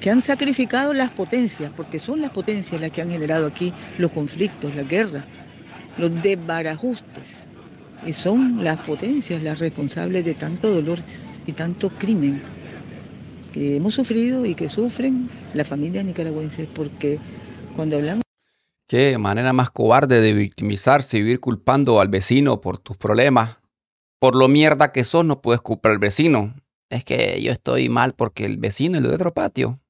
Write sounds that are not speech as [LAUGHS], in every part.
que han sacrificado las potencias, porque son las potencias las que han generado aquí los conflictos, la guerra, los desbarajustes. Y son las potencias las responsables de tanto dolor y tanto crimen que hemos sufrido y que sufren las familias nicaragüenses, porque cuando hablamos... Qué manera más cobarde de victimizarse y vivir culpando al vecino por tus problemas. Por lo mierda que sos no puedes culpar al vecino. Es que yo estoy mal porque el vecino es de otro patio.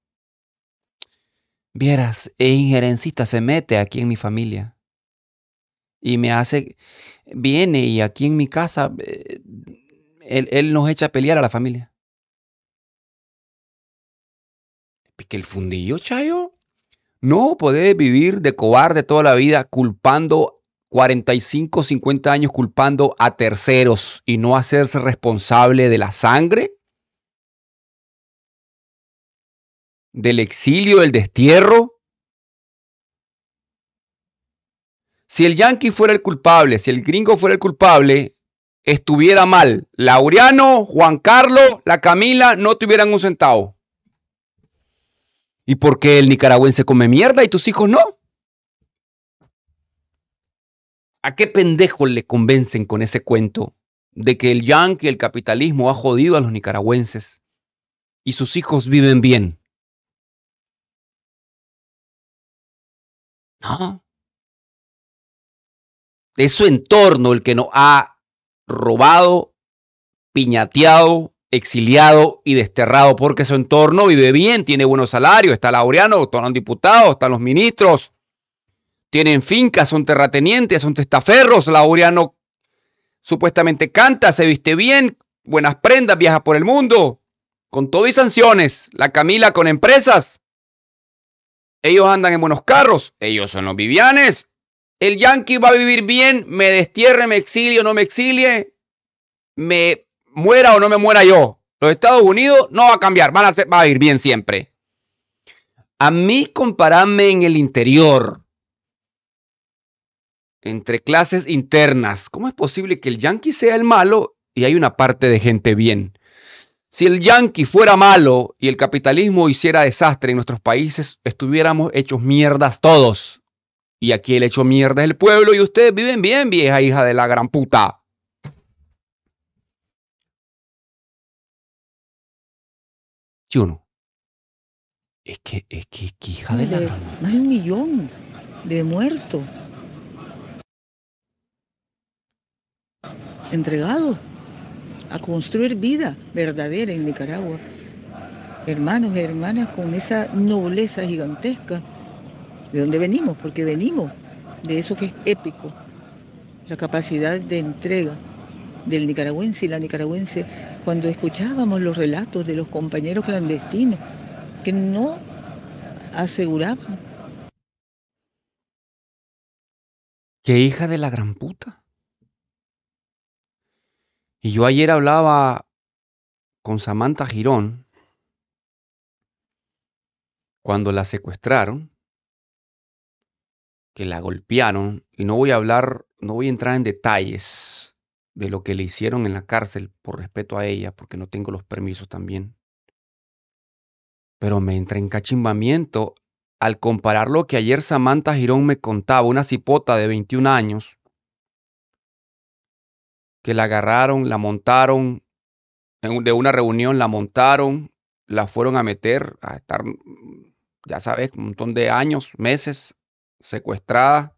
Vieras, e injerencita se mete aquí en mi familia. Y me hace, viene y aquí en mi casa, eh, él, nos echa a pelear a la familia. que el fundillo, Chayo. No puede vivir de cobarde toda la vida culpando 45, 50 años culpando a terceros y no hacerse responsable de la sangre del exilio, del destierro? Si el yanqui fuera el culpable, si el gringo fuera el culpable, estuviera mal. Laureano, Juan Carlos, la Camila no tuvieran un centavo. ¿Y por qué el nicaragüense come mierda y tus hijos no? ¿A qué pendejo le convencen con ese cuento de que el yanqui, el capitalismo ha jodido a los nicaragüenses y sus hijos viven bien? No. Es su entorno el que nos ha robado, piñateado, exiliado y desterrado, porque su entorno vive bien, tiene buenos salarios, está Laureano, están diputados, están los ministros, tienen fincas, son terratenientes, son testaferros, Laureano supuestamente canta, se viste bien, buenas prendas, viaja por el mundo, con todo y sanciones, la Camila con empresas. Ellos andan en buenos carros. Ellos son los vivianes. El yankee va a vivir bien, me destierre, me exilie o no me exilie, me muera o no me muera yo. Los Estados Unidos no va a cambiar, van a va a ir bien siempre. A mí compararme en el interior, entre clases internas, ¿cómo es posible que el yankee sea el malo y hay una parte de gente bien? Si el yanqui fuera malo y el capitalismo hiciera desastre en nuestros países, estuviéramos hechos mierdas todos. Y aquí el hecho mierda es el pueblo y ustedes viven bien, vieja hija de la gran puta. Chuno. Es que, es que, hija de la gran Hay un millón de muertos. ¿Entregados? a construir vida verdadera en Nicaragua. Hermanos y hermanas con esa nobleza gigantesca de dónde venimos, porque venimos de eso que es épico, la capacidad de entrega del nicaragüense y la nicaragüense, cuando escuchábamos los relatos de los compañeros clandestinos que no aseguraban. ¿Qué hija de la gran puta? Y yo ayer hablaba con Samantha Girón cuando la secuestraron, que la golpearon, y no voy a hablar, no voy a entrar en detalles de lo que le hicieron en la cárcel por respeto a ella, porque no tengo los permisos también. Pero me entra en cachimbamiento al comparar lo que ayer Samantha Girón me contaba, una cipota de 21 años, que la agarraron, la montaron, de una reunión la montaron, la fueron a meter, a estar, mm, ya sabes, un montón de años, meses, secuestrada.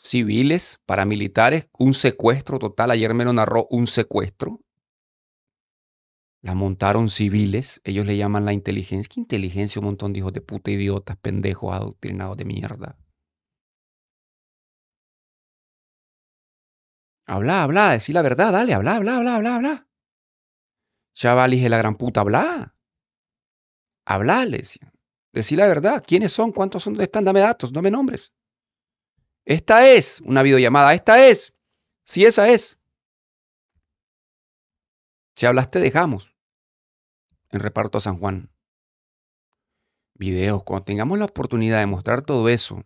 civiles, paramilitares, un secuestro total. Ayer me lo narró un secuestro. La montaron civiles, ellos le llaman la inteligencia. ¿Qué inteligencia? Un montón de hijos de puta idiotas, pendejos, adoctrinados de mierda. Habla, habla, decí la verdad, dale, habla, habla, habla, habla, habla. Chaval, dije la gran puta, habla. Habla, le Decí la verdad. ¿Quiénes son? ¿Cuántos son? ¿Dónde están? Dame datos, no me nombres. Esta es una videollamada, esta es. Si esa es. Si hablaste, dejamos. En reparto a San Juan. Videos, cuando tengamos la oportunidad de mostrar todo eso.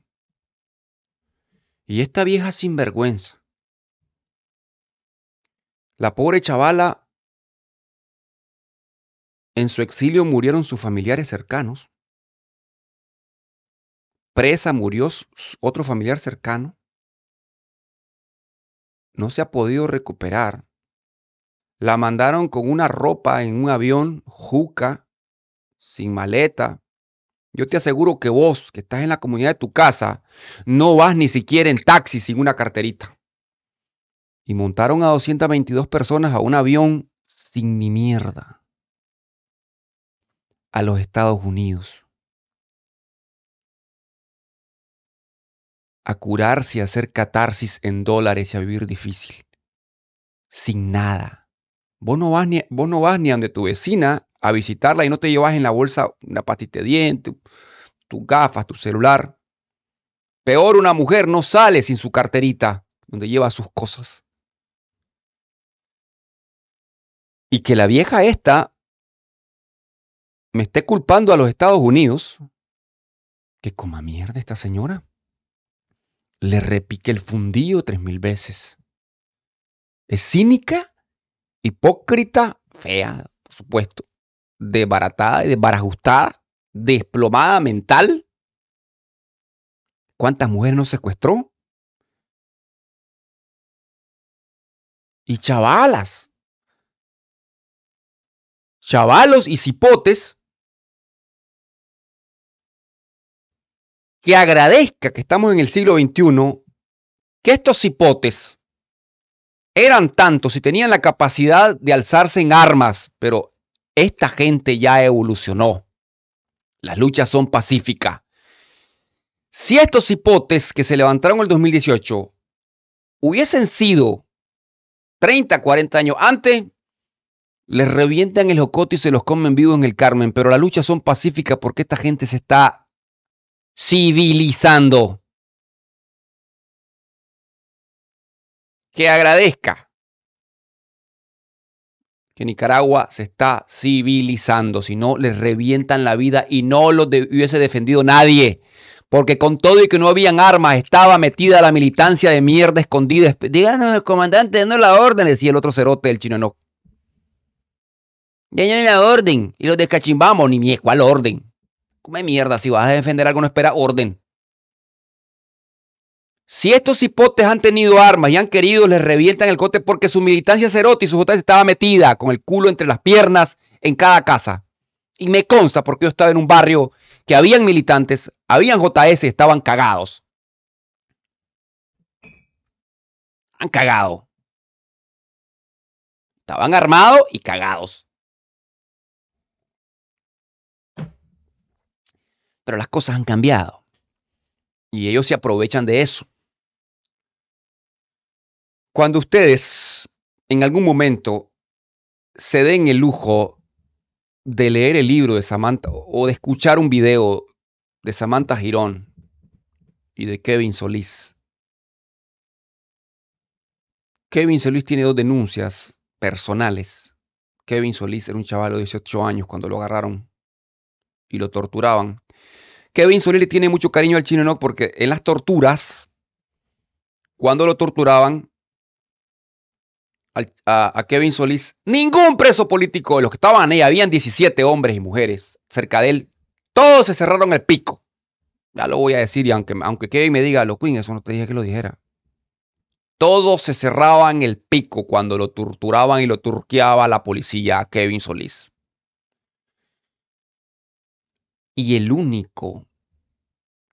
Y esta vieja sinvergüenza la pobre chavala, en su exilio murieron sus familiares cercanos. Presa murió otro familiar cercano. No se ha podido recuperar. La mandaron con una ropa en un avión, juca, sin maleta. Yo te aseguro que vos, que estás en la comunidad de tu casa, no vas ni siquiera en taxi sin una carterita y montaron a 222 personas a un avión sin ni mierda a los Estados Unidos. A curarse, a hacer catarsis en dólares y a vivir difícil. Sin nada. Vos no vas ni, a donde tu vecina a visitarla y no te llevas en la bolsa una patita de diente, tus gafas, tu celular. Peor una mujer no sale sin su carterita donde lleva sus cosas. Y que la vieja esta me esté culpando a los Estados Unidos, que coma mierda esta señora. Le repique el fundillo tres mil veces. Es cínica, hipócrita, fea, por supuesto, desbaratada, desbarajustada, desplomada mental. ¿Cuántas mujeres nos secuestró? Y chavalas, chavalos y cipotes que agradezca que estamos en el siglo XXI, que estos cipotes eran tantos y tenían la capacidad de alzarse en armas, pero esta gente ya evolucionó. Las luchas son pacíficas. Si estos cipotes que se levantaron en el 2018 hubiesen sido 30, 40 años antes, les revientan el jocote y se los comen vivos en el Carmen, pero las luchas son pacíficas porque esta gente se está civilizando. Que agradezca que Nicaragua se está civilizando, si no les revientan la vida y no los hubiese defendido nadie. Porque con todo y que no habían armas, estaba metida la militancia de mierda escondida. Díganos, comandante, no la orden, decía el otro cerote del chino. Ya no la orden. Y los descachimbamos, ni mierda, ¿cuál orden? Come mierda, si vas a defender algo no espera orden. Si estos hipotes han tenido armas y han querido, les revientan el cote porque su militancia cerota y su J.S. estaba metida con el culo entre las piernas en cada casa. Y me consta porque yo estaba en un barrio que habían militantes, habían JS, estaban cagados. Han cagado. Estaban armados y cagados. Pero las cosas han cambiado. Y ellos se aprovechan de eso. Cuando ustedes en algún momento se den el lujo de leer el libro de Samantha o de escuchar un video de Samantha Girón y de Kevin Solís. Kevin Solís tiene dos denuncias personales. Kevin Solís era un chaval de 18 años cuando lo agarraron y lo torturaban. Kevin Solís le tiene mucho cariño al chino no porque en las torturas, cuando lo torturaban a, Kevin Solís, ningún preso político de los que estaban ahí, habían 17 hombres y mujeres cerca de él, todos se cerraron el pico. Ya lo voy a decir, y aunque, aunque Kevin me diga, lo Queen, eso no te dije que lo dijera. Todos se cerraban el pico cuando lo torturaban y lo turqueaba la policía a Kevin Solís y el único,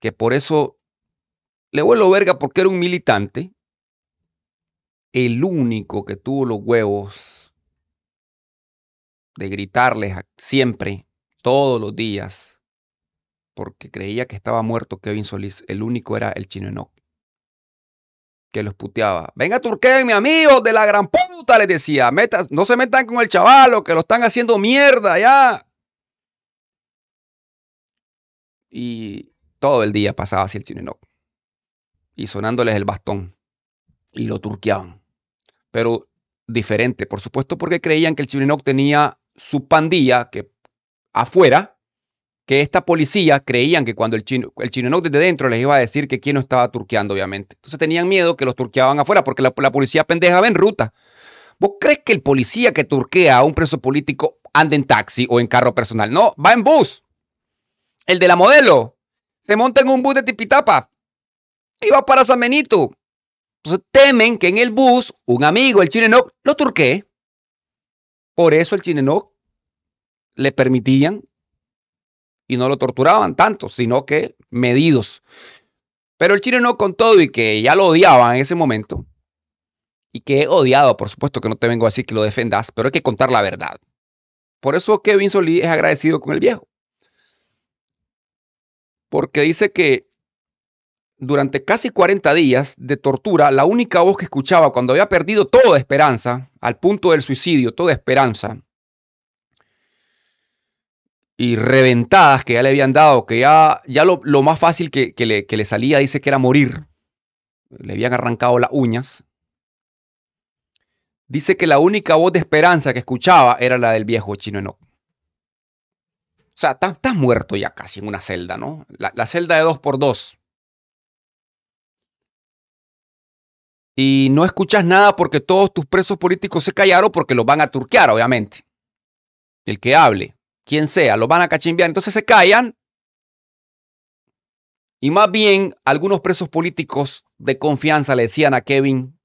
que por eso le vuelo verga porque era un militante, el único que tuvo los huevos de gritarles siempre, todos los días, porque creía que estaba muerto Kevin Solís, el único era el chino que los puteaba. Venga Turquén, mi amigo, de la gran puta, les decía, Metas, no se metan con el chavalo, que lo están haciendo mierda ya. Y todo el día pasaba hacia el chileno Y sonándoles el bastón. Y lo turqueaban. Pero diferente, por supuesto, porque creían que el chileno tenía su pandilla que afuera, que esta policía creían que cuando el chino, el desde dentro les iba a decir que quién no estaba turqueando, obviamente. Entonces tenían miedo que los turqueaban afuera, porque la, la policía pendeja en ruta. ¿Vos crees que el policía que turquea a un preso político anda en taxi o en carro personal? No, va en bus el de la modelo, se monta en un bus de Tipitapa y va para San Benito. Entonces temen que en el bus un amigo, el no lo turque. Por eso el no le permitían y no lo torturaban tanto, sino que medidos. Pero el Chinenoc con todo y que ya lo odiaban en ese momento y que he odiado, por supuesto que no te vengo a decir que lo defendas, pero hay que contar la verdad. Por eso Kevin Solís es agradecido con el viejo porque dice que durante casi 40 días de tortura, la única voz que escuchaba cuando había perdido toda esperanza, al punto del suicidio, toda esperanza, y reventadas que ya le habían dado, que ya, ya lo, más fácil que, le, salía, dice que era morir, le habían arrancado las uñas, dice que la única voz de esperanza que escuchaba era la del viejo chino Enoch. O sea, estás, muerto ya casi en una celda, ¿no? La, celda de 2x2. Dos Y no escuchas nada porque todos tus presos políticos se callaron porque los van a turquear, obviamente. El que hable, quien sea, los van a cachimbear. Entonces se callan. Y más bien, algunos presos políticos de confianza le decían a Kevin,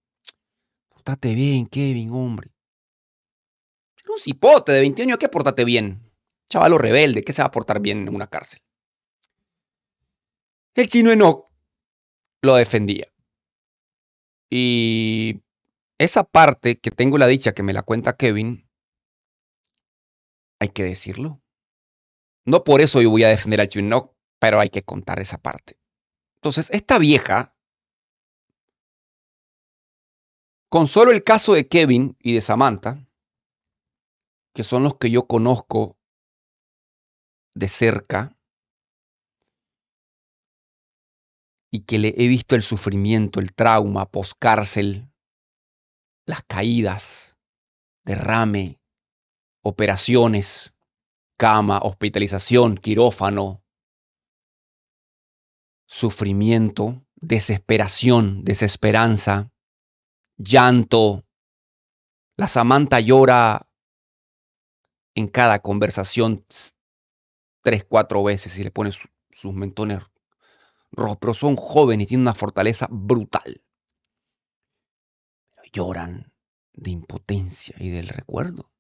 portate bien, Kevin, hombre. un cipote de 20 años, ¿qué portate bien? chavalo rebelde que se va a portar bien en una cárcel. El chino Enoch lo defendía. Y esa parte que tengo la dicha que me la cuenta Kevin, hay que decirlo. No por eso yo voy a defender al chino Enoch, pero hay que contar esa parte. Entonces, esta vieja, con solo el caso de Kevin y de Samantha, que son los que yo conozco de cerca y que le he visto el sufrimiento, el trauma, poscárcel, las caídas, derrame, operaciones, cama, hospitalización, quirófano, sufrimiento, desesperación, desesperanza, llanto. La Samantha llora en cada conversación tres, cuatro veces y le pone sus mentones rojos, pero son jóvenes, y tienen una fortaleza brutal. Pero lloran de impotencia y del recuerdo.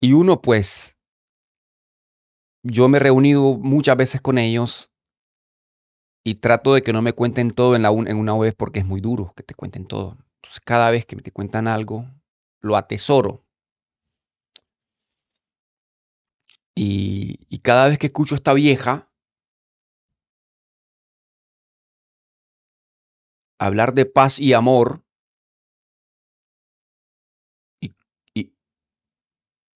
Y uno pues, yo me he reunido muchas veces con ellos y trato de que no me cuenten todo en, en una vez porque es muy duro que te cuenten todo. Entonces cada vez que me te cuentan algo, lo atesoro Y, cada vez que escucho a esta vieja hablar de paz y amor,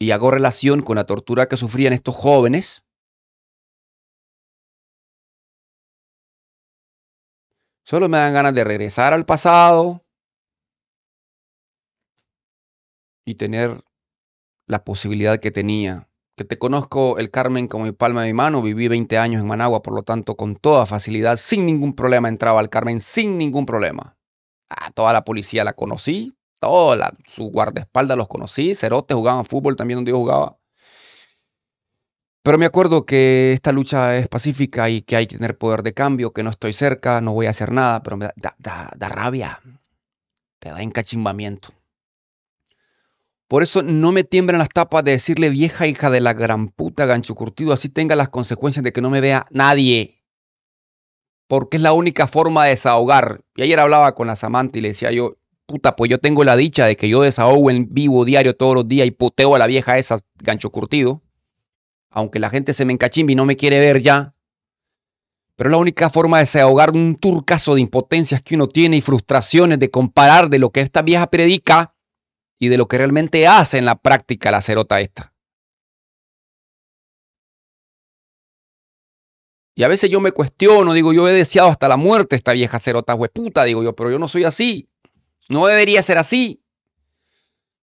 y hago relación con la tortura que sufrían estos jóvenes, Solo me dan ganas de regresar al pasado y tener la posibilidad que tenía que te conozco el Carmen como mi palma de mi mano, viví 20 años en Managua, por lo tanto con toda facilidad, sin ningún problema entraba al Carmen, sin ningún problema. A toda la policía la conocí, toda su guardaespaldas los conocí, Cerote jugaba fútbol también donde yo jugaba. Pero me acuerdo que esta lucha es pacífica y que hay que tener poder de cambio, que no estoy cerca, no voy a hacer nada, pero me da, da rabia, te da encachimbamiento. Por eso no me tiemblan las tapas de decirle vieja hija de la gran puta gancho curtido, así tenga las consecuencias de que no me vea nadie. Porque es la única forma de desahogar. Y ayer hablaba con la Samantha y le decía yo, puta, pues yo tengo la dicha de que yo desahogo en vivo diario todos los días y puteo a la vieja esa gancho curtido. Aunque la gente se me encachimbe y no me quiere ver ya. Pero es la única forma de desahogar un turcaso de impotencias que uno tiene y frustraciones de comparar de lo que esta vieja predica y de lo que realmente hace en la práctica la cerota esta. Y a veces yo me cuestiono, digo, yo he deseado hasta la muerte esta vieja cerota hueputa, digo yo, pero yo no soy así. No debería ser así.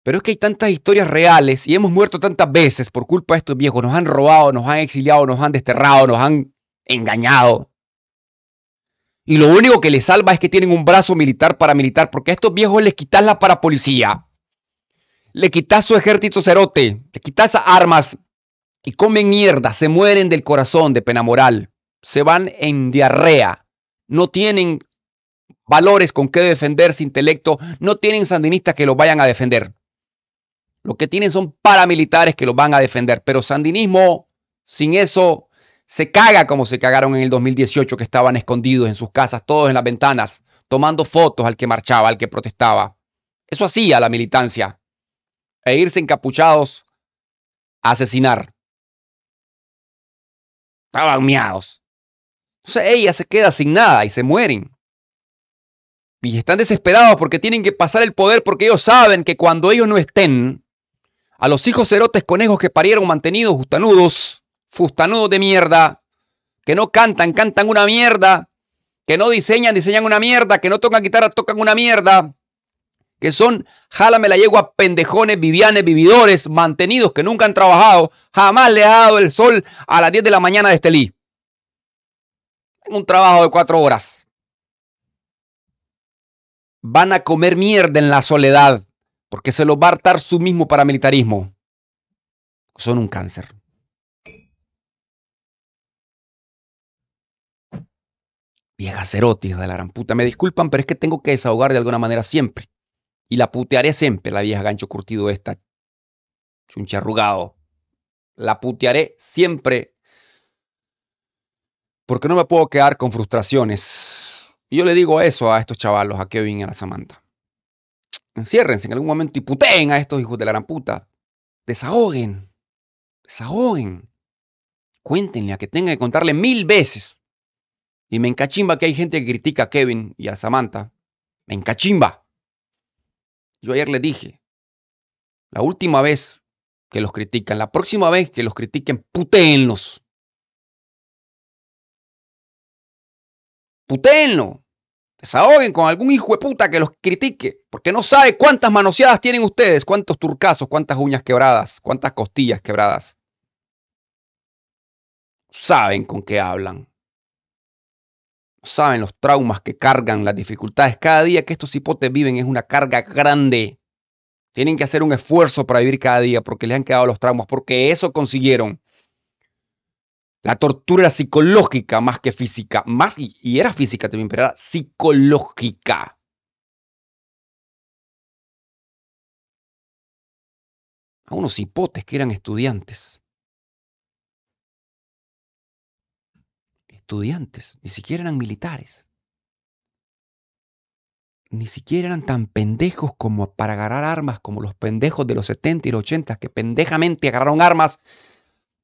Pero es que hay tantas historias reales y hemos muerto tantas veces por culpa de estos viejos. Nos han robado, nos han exiliado, nos han desterrado, nos han engañado. Y lo único que les salva es que tienen un brazo militar para militar, porque a estos viejos les quitan la parapolicía. Le quitas su ejército cerote, le quitas armas y comen mierda, se mueren del corazón de pena moral, se van en diarrea, no tienen valores con qué defenderse, intelecto, no tienen sandinistas que los vayan a defender. Lo que tienen son paramilitares que los van a defender, pero sandinismo sin eso se caga como se cagaron en el 2018 que estaban escondidos en sus casas, todos en las ventanas, tomando fotos al que marchaba, al que protestaba. Eso hacía la militancia e irse encapuchados a asesinar. Estaban miados. ella se queda sin nada y se mueren. Y están desesperados porque tienen que pasar el poder porque ellos saben que cuando ellos no estén, a los hijos cerotes conejos que parieron mantenidos justanudos, fustanudos de mierda, que no cantan, cantan una mierda, que no diseñan, diseñan una mierda, que no tocan guitarra, tocan una mierda, que son jálame la yegua, pendejones, vivianes, vividores, mantenidos que nunca han trabajado, jamás le ha dado el sol a las 10 de la mañana de Estelí. Tengo un trabajo de cuatro horas. Van a comer mierda en la soledad, porque se los va a hartar su mismo paramilitarismo. Son un cáncer. Viejas eróticas de la gran puta. Me disculpan, pero es que tengo que desahogar de alguna manera siempre. Y la putearé siempre, la vieja gancho curtido esta. Chuncharrugado. La putearé siempre. Porque no me puedo quedar con frustraciones. Y yo le digo eso a estos chavalos, a Kevin y a Samantha. Enciérrense en algún momento y puteen a estos hijos de la gran puta. Desahoguen. Desahoguen. Cuéntenle a que tenga que contarle mil veces. Y me encachimba que hay gente que critica a Kevin y a Samantha. Me encachimba. Yo ayer les dije, la última vez que los critican, la próxima vez que los critiquen, putéenlos. Putéenlo. Desahoguen con algún hijo de puta que los critique, porque no sabe cuántas manoseadas tienen ustedes, cuántos turcazos, cuántas uñas quebradas, cuántas costillas quebradas. Saben con qué hablan saben los traumas que cargan, las dificultades. Cada día que estos hipotes viven es una carga grande. Tienen que hacer un esfuerzo para vivir cada día porque les han quedado los traumas, porque eso consiguieron. La tortura psicológica más que física, más y, y era física también, pero era psicológica. A unos hipotes que eran estudiantes estudiantes, ni siquiera eran militares. Ni siquiera eran tan pendejos como para agarrar armas como los pendejos de los 70 y los 80 que pendejamente agarraron armas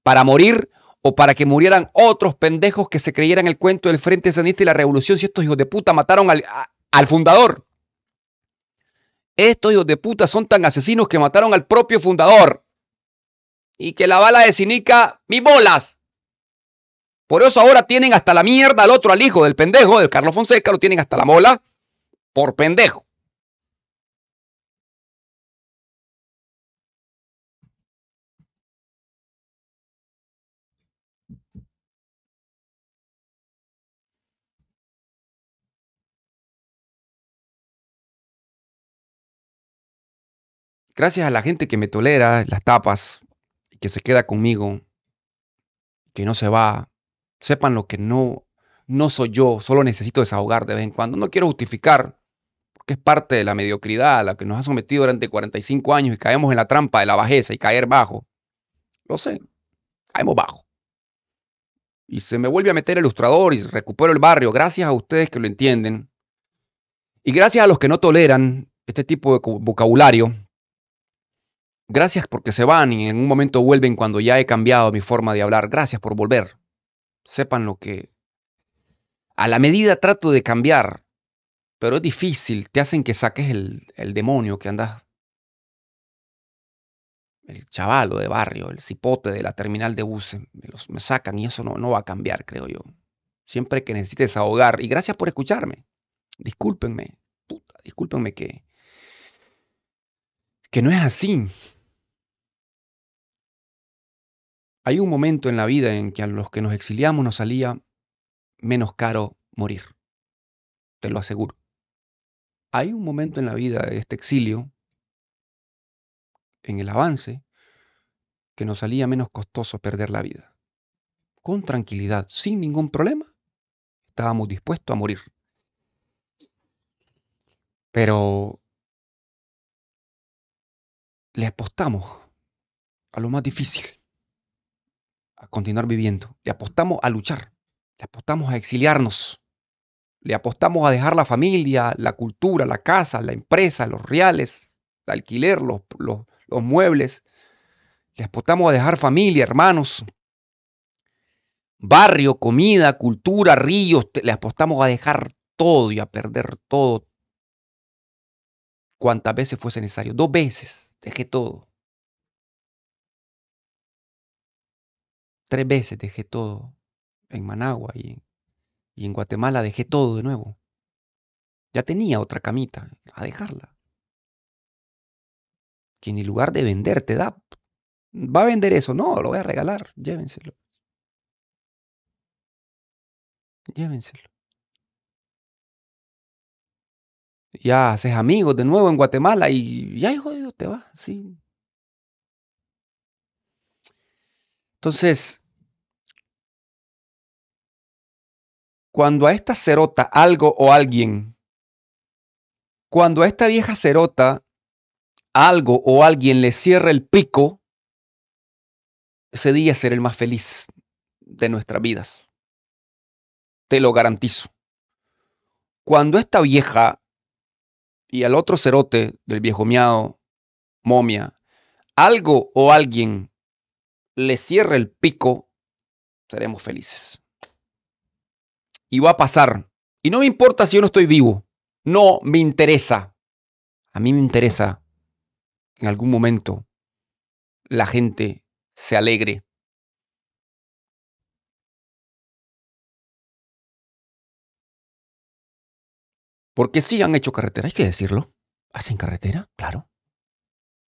para morir o para que murieran otros pendejos que se creyeran el cuento del Frente Sanista y la Revolución si estos hijos de puta mataron al, fundador. Estos hijos de puta son tan asesinos que mataron al propio fundador. Y que la bala de Sinica, mis bolas, por eso ahora tienen hasta la mierda al otro, al hijo del pendejo, del Carlos Fonseca, lo tienen hasta la mola por pendejo. Gracias a la gente que me tolera las tapas, y que se queda conmigo, que no se va, Sepan lo que no, no soy yo, solo necesito desahogar de vez en cuando. No quiero justificar, porque es parte de la mediocridad a la que nos ha sometido durante 45 años y caemos en la trampa de la bajeza y caer bajo. Lo sé, caemos bajo. Y se me vuelve a meter el ilustrador y recupero el barrio, gracias a ustedes que lo entienden. Y gracias a los que no toleran este tipo de vocabulario, gracias porque se van y en un momento vuelven cuando ya he cambiado mi forma de hablar. Gracias por volver. Sepan lo que... A la medida trato de cambiar, pero es difícil, te hacen que saques el, el demonio que andas. El chavalo de barrio, el cipote de la terminal de buses, me, los, me sacan y eso no, no va a cambiar, creo yo. Siempre que necesites ahogar, y gracias por escucharme. Discúlpenme, puta, discúlpenme que, que no es así. Hay un momento en la vida en que a los que nos exiliamos nos salía menos caro morir. Te lo aseguro. Hay un momento en la vida de este exilio, en el avance, que nos salía menos costoso perder la vida. Con tranquilidad, sin ningún problema, estábamos dispuestos a morir. Pero le apostamos a lo más difícil a continuar viviendo, le apostamos a luchar, le apostamos a exiliarnos, le apostamos a dejar la familia, la cultura, la casa, la empresa, los reales, el alquiler, los, los muebles, le apostamos a dejar familia, hermanos, barrio, comida, cultura, ríos, le apostamos a dejar todo y a perder todo cuantas veces fuese necesario. Dos veces dejé todo. Tres veces dejé todo en Managua y, y en Guatemala dejé todo de nuevo. Ya tenía otra camita, a dejarla. Que en lugar de vender te da. ¿Va a vender eso? No, lo voy a regalar. Llévenselo. Llévenselo. Ya haces amigos de nuevo en Guatemala y ya, hijo, Dios de te va, sí. Entonces, cuando a esta cerota algo o alguien, cuando a esta vieja cerota algo o alguien le cierra el pico, ese día será el más feliz de nuestras vidas. Te lo garantizo. Cuando esta vieja y al otro cerote del viejo miado, momia, algo o alguien le cierre el pico, seremos felices. Y va a pasar. Y no me importa si yo no estoy vivo. No me interesa. A mí me interesa en algún momento la gente se alegre. Porque sí han hecho carretera, hay que decirlo. ¿Hacen carretera? Claro.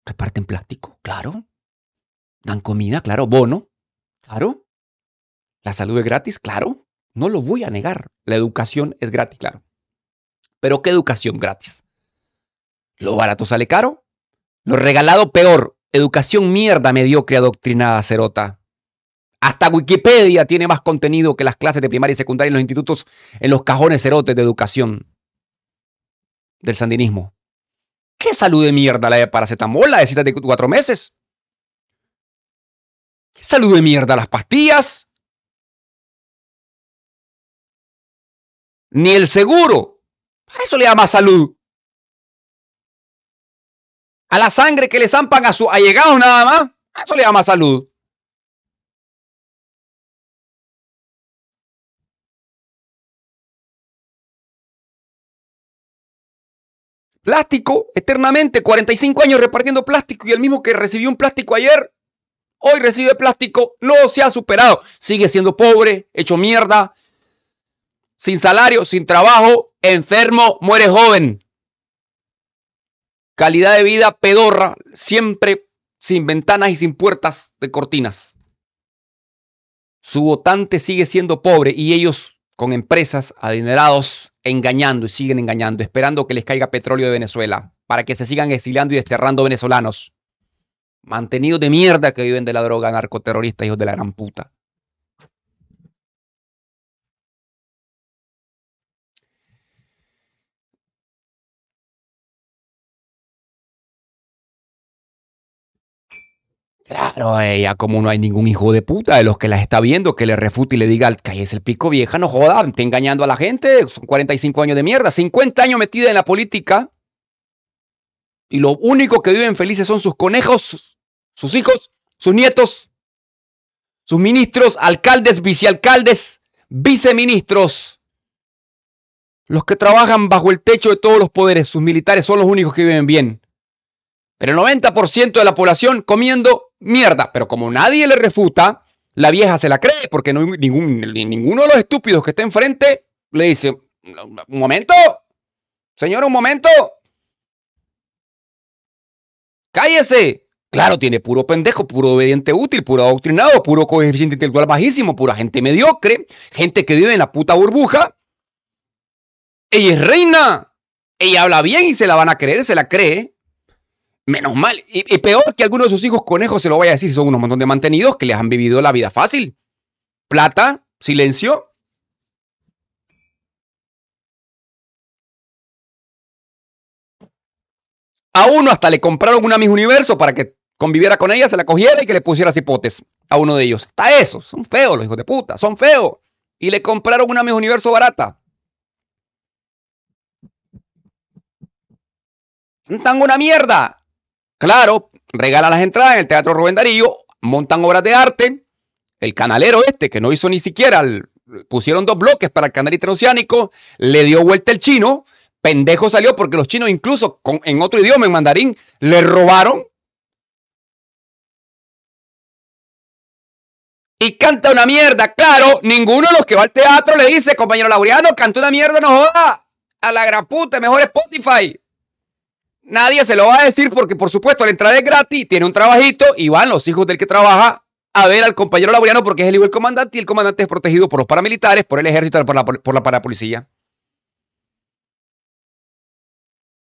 ¿Reparten plástico? Claro. Dan comida, claro, bono, claro. La salud es gratis, claro. No lo voy a negar. La educación es gratis, claro. Pero ¿qué educación gratis? Lo barato sale caro. Lo regalado peor. Educación mierda mediocre adoctrinada, cerota. Hasta Wikipedia tiene más contenido que las clases de primaria y secundaria en los institutos, en los cajones cerotes de educación del sandinismo. ¿Qué salud de mierda la de paracetamol, la de citas de cuatro meses? salud de mierda? ¿Las pastillas? Ni el seguro. Para eso le da más salud. A la sangre que le zampan a sus allegados nada más. eso le da más salud. Plástico, eternamente, 45 años repartiendo plástico y el mismo que recibió un plástico ayer hoy recibe plástico, no se ha superado. Sigue siendo pobre, hecho mierda, sin salario, sin trabajo, enfermo, muere joven. Calidad de vida pedorra, siempre sin ventanas y sin puertas de cortinas. Su votante sigue siendo pobre y ellos con empresas adinerados engañando y siguen engañando, esperando que les caiga petróleo de Venezuela para que se sigan exiliando y desterrando venezolanos mantenidos de mierda que viven de la droga, narcoterrorista, hijos de la gran puta. Claro, ella eh, como no hay ningún hijo de puta de los que las está viendo que le refute y le diga, es el pico vieja, no joda, está engañando a la gente, son 45 años de mierda, 50 años metida en la política, y lo único que viven felices son sus conejos, sus hijos, sus nietos, sus ministros, alcaldes, vicealcaldes, viceministros. Los que trabajan bajo el techo de todos los poderes, sus militares, son los únicos que viven bien. Pero el 90% de la población comiendo mierda. Pero como nadie le refuta, la vieja se la cree porque no, ningún, ninguno de los estúpidos que está enfrente le dice, un momento, señor, un momento, ¡Cállese! Claro, tiene puro pendejo, puro obediente útil, puro adoctrinado, puro coeficiente intelectual bajísimo, pura gente mediocre, gente que vive en la puta burbuja. Ella es reina. Ella habla bien y se la van a creer, se la cree. Menos mal. Y, peor que alguno de sus hijos conejos se lo vaya a decir, son unos montón de mantenidos que les han vivido la vida fácil. Plata, silencio, A uno hasta le compraron una mis Universo para que conviviera con ella, se la cogiera y que le pusiera cipotes a uno de ellos. Está eso. Son feos los hijos de puta. Son feos. Y le compraron una mis Universo barata. Montan una mierda. Claro, regala las entradas en el Teatro Rubén Darío, montan obras de arte. El canalero este, que no hizo ni siquiera, pusieron dos bloques para el canal interoceánico, le dio vuelta el chino pendejo salió porque los chinos incluso en otro idioma, en mandarín, le robaron. Y canta una mierda. Claro, ninguno de los que va al teatro le dice, compañero Laureano, canta una mierda, no joda. A la gran mejor Spotify. Nadie se lo va a decir porque, por supuesto, la entrada es gratis, tiene un trabajito y van los hijos del que trabaja a ver al compañero Laureano porque es el hijo comandante y el comandante es protegido por los paramilitares, por el ejército, por la, por la parapolicía.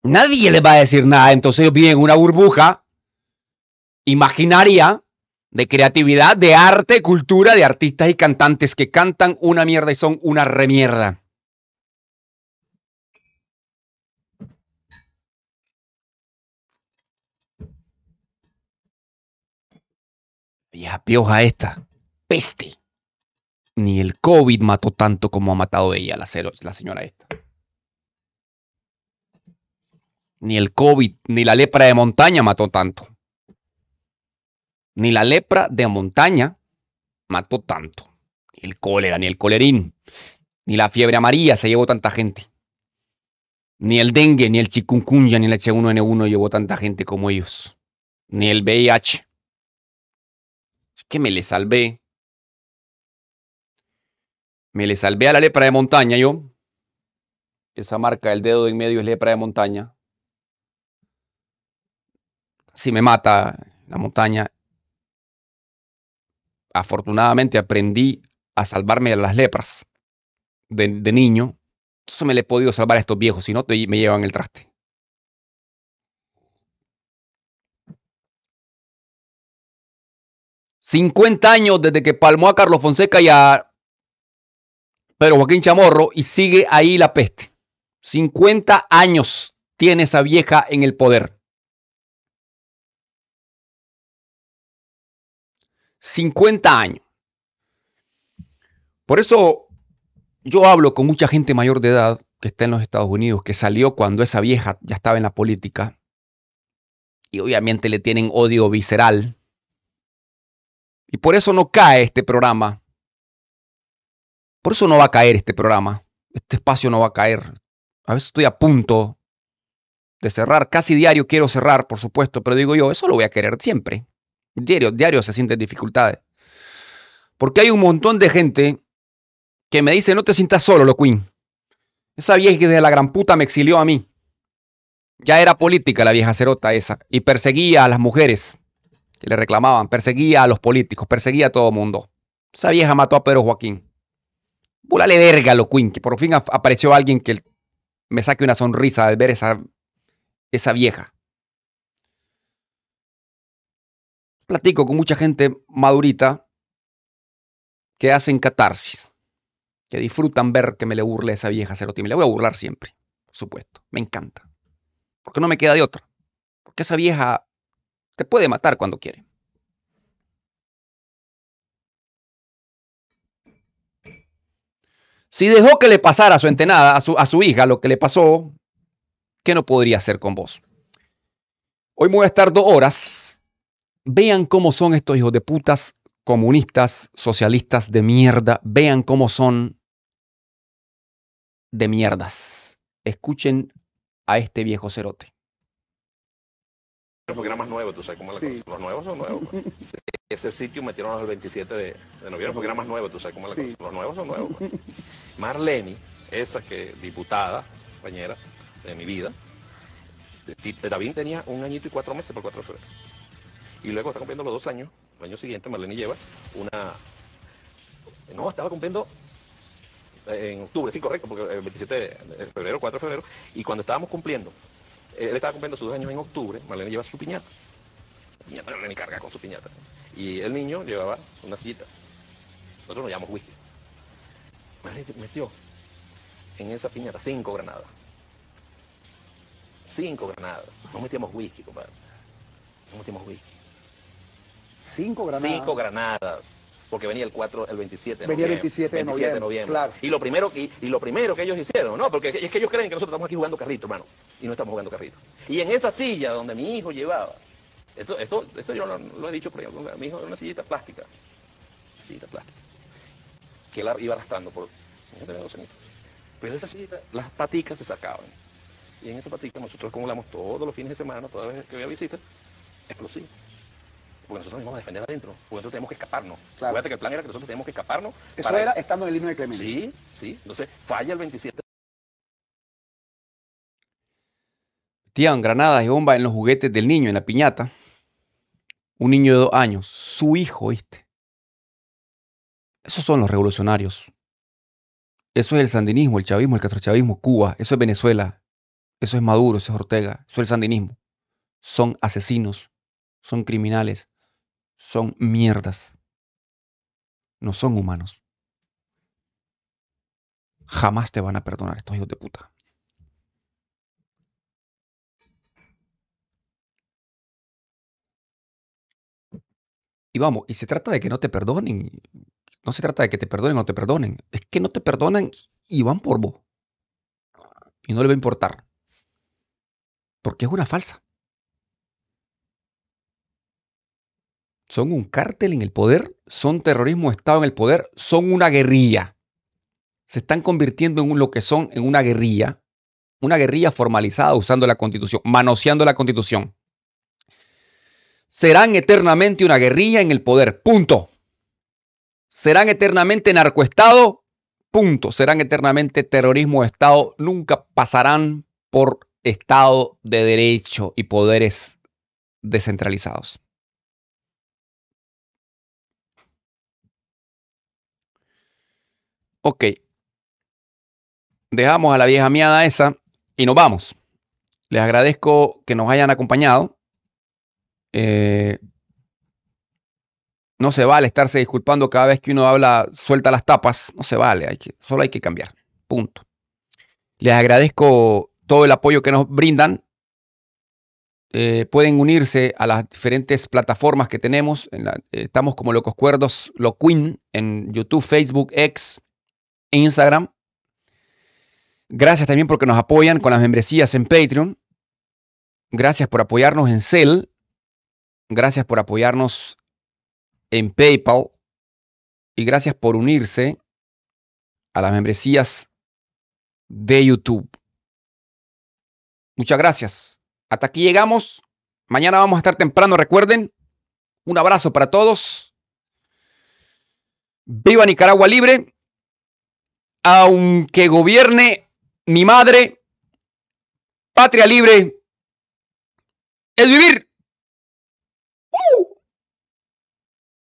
Nadie les va a decir nada. Entonces ellos una burbuja imaginaria de creatividad, de arte, cultura, de artistas y cantantes que cantan una mierda y son una remierda. Ya pioja esta. Peste. Ni el COVID mató tanto como ha matado ella, la señora esta. Ni el COVID, ni la lepra de montaña mató tanto. Ni la lepra de montaña mató tanto. Ni el cólera, ni el colerín, ni la fiebre amarilla se llevó tanta gente. Ni el dengue, ni el chikungunya, ni el H1N1 llevó tanta gente como ellos. Ni el VIH. Es que me le salvé. Me le salvé a la lepra de montaña yo. Esa marca del dedo de en medio es lepra de montaña si me mata la montaña, afortunadamente aprendí a salvarme de las lepras de, niño. Entonces me le he podido salvar a estos viejos, si no me llevan el traste. ...50 años desde que palmó a Carlos Fonseca y a Pedro Joaquín Chamorro y sigue ahí la peste. 50 años tiene esa vieja en el poder. 50 años. Por eso yo hablo con mucha gente mayor de edad que está en los Estados Unidos, que salió cuando esa vieja ya estaba en la política, y obviamente le tienen odio visceral. Y por eso no cae este programa. Por eso no va a caer este programa. Este espacio no va a caer. A veces estoy a punto de cerrar. Casi diario quiero cerrar, por supuesto, pero digo yo, eso lo voy a querer siempre. Diario, diario se sienten dificultades. Porque hay un montón de gente que me dice, no te sientas solo, Loquín. Esa vieja que de la gran puta me exilió a mí. Ya era política la vieja cerota esa. Y perseguía a las mujeres que le reclamaban, perseguía a los políticos, perseguía a todo mundo. Esa vieja mató a Pedro Joaquín. Búlale verga, Loquín, que por fin apareció alguien que me saque una sonrisa al ver esa, esa vieja. platico con mucha gente madurita que hacen catarsis, que disfrutan ver que me le burle esa vieja cerota Le voy a burlar siempre, por supuesto, me encanta. Porque no me queda de otra. Porque esa vieja te puede matar cuando quiere. Si dejó que le pasara a su entenada, a su, a su hija, lo que le pasó, ¿qué no podría hacer con vos? Hoy me voy a estar dos horas Vean cómo son estos hijos de putas comunistas, socialistas de mierda. Vean cómo son de mierdas. Escuchen a este viejo cerote. Porque era más nuevo, tú sabes cómo Los nuevos son nuevos. [LAUGHS] Ese sitio metieron el 27 de, noviembre porque era más nuevo, tú sabes cómo es la Los nuevos son nuevos. Marleni [LAUGHS] Marlene, esa que diputada, compañera de mi vida, David tenía un añito y cuatro meses por cuatro de y luego está cumpliendo los dos años, el año siguiente Marlene lleva una... No, estaba cumpliendo en octubre, sí, correcto, porque el 27 de febrero, 4 de febrero, y cuando estábamos cumpliendo, él estaba cumpliendo sus dos años en octubre, Marlene lleva su piñata. Y Marlene carga con su piñata. Y el niño llevaba una sillita. Nosotros nos llamamos whisky. Marlene metió en esa piñata cinco granadas. Cinco granadas. No metíamos whisky, compadre. No metíamos whisky. Cinco granadas. Cinco granadas. Porque venía el 4, el 27 Venía el 27 de noviembre. Y lo primero y, lo primero que ellos hicieron, no, porque es que ellos creen que nosotros estamos aquí jugando carrito, hermano, y no estamos jugando carrito. Y en esa silla donde mi hijo llevaba, esto esto esto yo lo, lo he dicho por mi hijo era una sillita plástica. Sillita plástica. Que la iba arrastrando por pero esa sillita, las paticas se sacaban. Y en esa patica nosotros acumulamos todos los fines de semana, todas las veces que había visitas, explosivos porque nosotros nos vamos a defender adentro, porque nosotros tenemos que escaparnos. Claro. Acuérdate que el plan era que nosotros tenemos que escaparnos. Eso era estando en el límite de Clemente. Sí, sí. Entonces falla el 27. Tían granadas y bombas en los juguetes del niño, en la piñata. Un niño de dos años, su hijo, ¿viste? Esos son los revolucionarios. Eso es el sandinismo, el chavismo, el castrochavismo, Cuba, eso es Venezuela, eso es Maduro, eso es Ortega, eso es el sandinismo. Son asesinos, son criminales, son mierdas. No son humanos. Jamás te van a perdonar estos hijos de puta. Y vamos, y se trata de que no te perdonen. No se trata de que te perdonen o te perdonen. Es que no te perdonan y van por vos. Y no le va a importar. Porque es una falsa. son un cártel en el poder, son terrorismo Estado en el poder, son una guerrilla. Se están convirtiendo en lo que son, en una guerrilla, una guerrilla formalizada usando la constitución, manoseando la constitución. Serán eternamente una guerrilla en el poder, punto. Serán eternamente narcoestado, punto. Serán eternamente terrorismo de Estado, nunca pasarán por Estado de Derecho y poderes descentralizados. Ok. Dejamos a la vieja miada esa y nos vamos. Les agradezco que nos hayan acompañado. Eh, no se vale estarse disculpando cada vez que uno habla, suelta las tapas. No se vale, solo hay que cambiar. Punto. Les agradezco todo el apoyo que nos brindan. Eh, pueden unirse a las diferentes plataformas que tenemos. Eh, estamos como Locos Cuerdos, Queen en YouTube, Facebook, X, Instagram. Gracias también porque nos apoyan con las membresías en Patreon. Gracias por apoyarnos en Cell. Gracias por apoyarnos en PayPal. Y gracias por unirse a las membresías de YouTube. Muchas gracias. Hasta aquí llegamos. Mañana vamos a estar temprano, recuerden. Un abrazo para todos. Viva Nicaragua Libre aunque gobierne mi madre, patria libre es vivir.